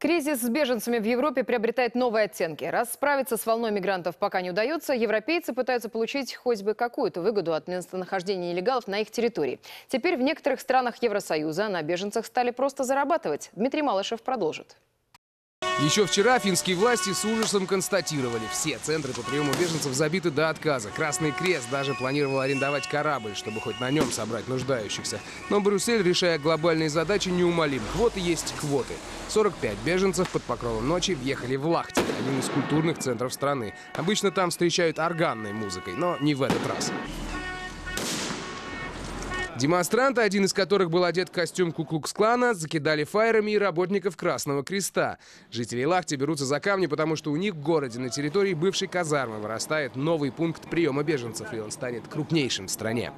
Кризис с беженцами в Европе приобретает новые оттенки. Раз справиться с волной мигрантов пока не удается, европейцы пытаются получить хоть бы какую-то выгоду от местонахождения нелегалов на их территории. Теперь в некоторых странах Евросоюза на беженцах стали просто зарабатывать. Дмитрий Малышев продолжит. Еще вчера финские власти с ужасом констатировали, все центры по приему беженцев забиты до отказа. Красный Крест даже планировал арендовать корабль, чтобы хоть на нем собрать нуждающихся. Но Брюссель, решая глобальные задачи, неумолим. Квоты есть квоты. 45 беженцев под покровом ночи въехали в Лахте, один из культурных центров страны. Обычно там встречают органной музыкой, но не в этот раз. Демонстранты, один из которых был одет в костюм Куклукс-клана, закидали фаерами и работников Красного Креста. Жители Лахти берутся за камни, потому что у них в городе на территории бывшей казармы вырастает новый пункт приема беженцев, и он станет крупнейшим в стране.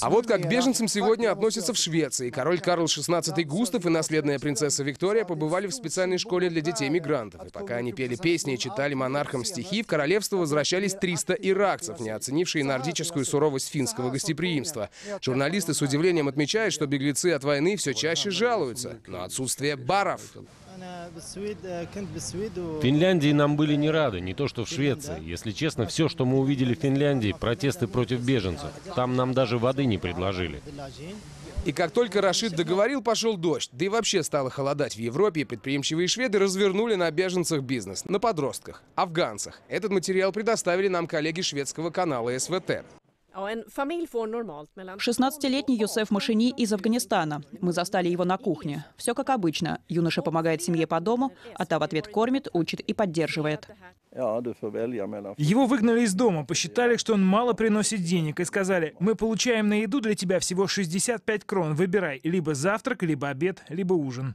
А вот как к беженцам сегодня относятся в Швеции. Король Карл XVI Густав и наследная принцесса Виктория побывали в специальной школе для детей-мигрантов. И пока они пели песни и читали монархам стихи, в королевство возвращались 300 иракцев, не оценившие нордическую суровость финского российского а, гостеприимства. Журналисты с удивлением отмечают, что беглецы от войны все чаще жалуются на отсутствие баров. В Финляндии нам были не рады, не то что в Швеции. Если честно, все, что мы увидели в Финляндии, протесты против беженцев. Там нам даже воды не предложили. И как только Рашид договорил, пошел дождь. Да и вообще стало холодать в Европе, и предприимчивые шведы развернули на беженцах бизнес. На подростках, афганцах. Этот материал предоставили нам коллеги шведского канала СВТ. 16-летний Юсеф Машини из Афганистана. Мы застали его на кухне. Все как обычно. Юноша помогает семье по дому, а та в ответ кормит, учит и поддерживает. Его выгнали из дома, посчитали, что он мало приносит денег и сказали, мы получаем на еду для тебя всего 65 крон, выбирай, либо завтрак, либо обед, либо ужин.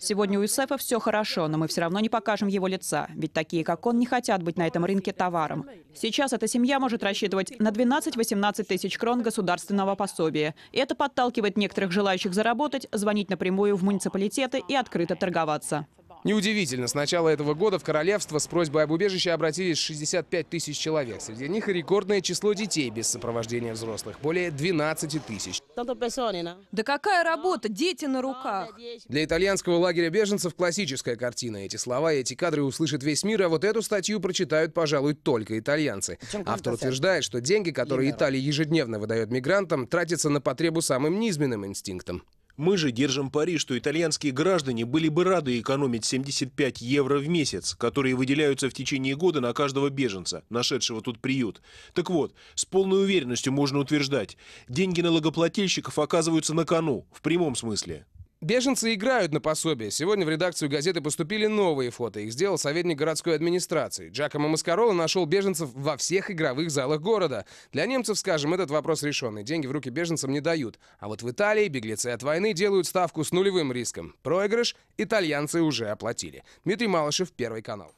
Сегодня у Юсефа все хорошо, но мы все равно не покажем его лица, ведь такие, как он, не хотят быть на этом рынке товаром. Сейчас эта семья может рассчитывать на 12-18 тысяч крон государственного пособия. И это подталкивает некоторых желающих заработать, звонить напрямую в муниципалитеты и открыто торговаться. Неудивительно, с начала этого года в королевство с просьбой об убежище обратились 65 тысяч человек. Среди них рекордное число детей без сопровождения взрослых – более 12 тысяч. Да какая работа? Дети на руках. Для итальянского лагеря беженцев классическая картина. Эти слова и эти кадры услышит весь мир, а вот эту статью прочитают, пожалуй, только итальянцы. Автор утверждает, что деньги, которые Италия ежедневно выдает мигрантам, тратятся на потребу самым низменным инстинктам. Мы же держим пари, что итальянские граждане были бы рады экономить 75 евро в месяц, которые выделяются в течение года на каждого беженца, нашедшего тут приют. Так вот, с полной уверенностью можно утверждать, деньги налогоплательщиков оказываются на кону, в прямом смысле. Беженцы играют на пособие. Сегодня в редакцию газеты поступили новые фото. Их сделал советник городской администрации. Джакомо Маскарола нашел беженцев во всех игровых залах города. Для немцев, скажем, этот вопрос решенный. Деньги в руки беженцам не дают. А вот в Италии беглецы от войны делают ставку с нулевым риском. Проигрыш итальянцы уже оплатили. Дмитрий Малышев, Первый канал.